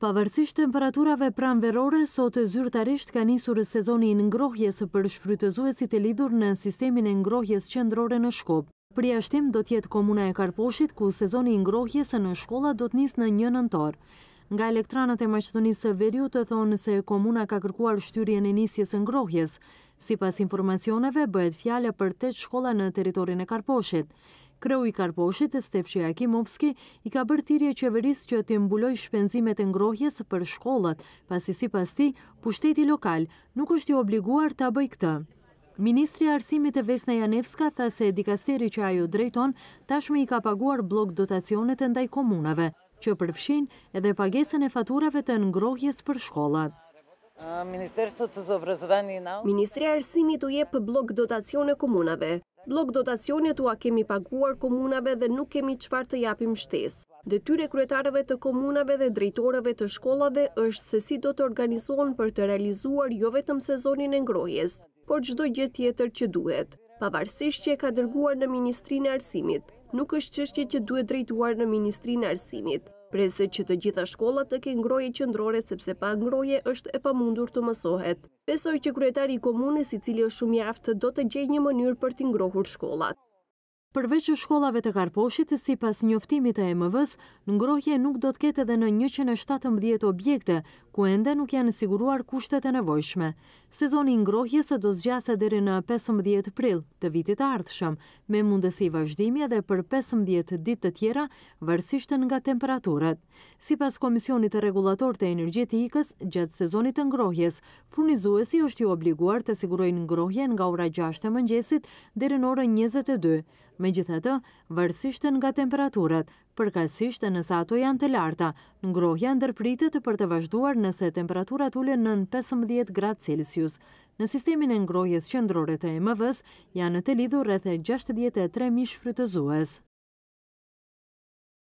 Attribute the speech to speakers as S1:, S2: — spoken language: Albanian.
S1: Pavarësisht temperaturave pranverore, sot e zyrtarisht ka nisur sezoni në ngrohjes për shfrytëzuesit e lidur në sistemin e ngrohjes qendrore në Shkop. Prija shtim do tjetë komuna e Karposhit, ku sezoni ngrohjes në shkolla do të nisë në një nëntor. Nga elektranët e maqëtonisë Veriu të thonë se komuna ka kërkuar shtyrje në nisjes ngrohjes. Si pas informacioneve, bëhet fjale për 8 shkolla në teritorin e Karposhit. Kreu i Karposhit, Stefqe Akimovski, i ka bërtirje qeveris që të imbuloj shpenzimet e ngrohjes për shkollat, pasi si pas ti, pushteti lokal nuk është i obliguar të bëj këtë. Ministri Arsimit e Vesna Janevska tha se dikasteri që ajo drejton, tashme i ka paguar blok dotacionet e ndaj komunave, që përfshin
S2: edhe pagesën e faturave të ngrohjes për shkollat.
S3: Ministri
S2: Arsimit u je për blok dotacion e komunave, Blok dotacionit ua kemi paguar komunave dhe nuk kemi qfar të japim shtes. tyre kryetarëve të komunave dhe drejtorëve të shkollave është se si do të organizohen për të realizuar jo vetëm sezonin e ngrojes, por gjdo gjithë tjetër që duhet. Pavarësisht që e ka dërguar në Ministrinë Arsimit, nuk është qështje që duhet drejtuar në Ministrinë Arsimit presë që të gjitha shkollat të ke ngroje qëndrore sepse pa ngroje është e pa mundur të mësohet. Pesoj që kryetari i komunës i cili është shumë jaftë do të gjej një mënyrë për t'ingrohur shkollat. Përveç e shkollave të karposhit, si pas njoftimit e MVS, s në ngrohje nuk do të ketë
S1: edhe në 117 objekte, ku ende nuk janë siguruar kushtet e nevojshme. Sezoni ngrohje se do zgjase dheri në 15 pril të vitit ardhshëm, me mundësi vazhdimje dhe për 15 dit të tjera vërsishtën nga temperaturët. Si pas Komisionit e Regulator të Energjetikës, gjatë sezonit e ngrohjes, furnizuesi është i obliguar të sigurojnë ngrohje nga ora 6 të mëngjesit dheri në orën 22, me gjithetë vërsishtën nga temperaturët, përkasisht e nësato janë të larta, ngrohja ndërpritet për të vazhduar në nëse temperatura të në 15 gradë Celsius. Në sistemin e ngrojes qëndrore të emëvës, janë të lidhur rrethe 63.000 shfrytëzues.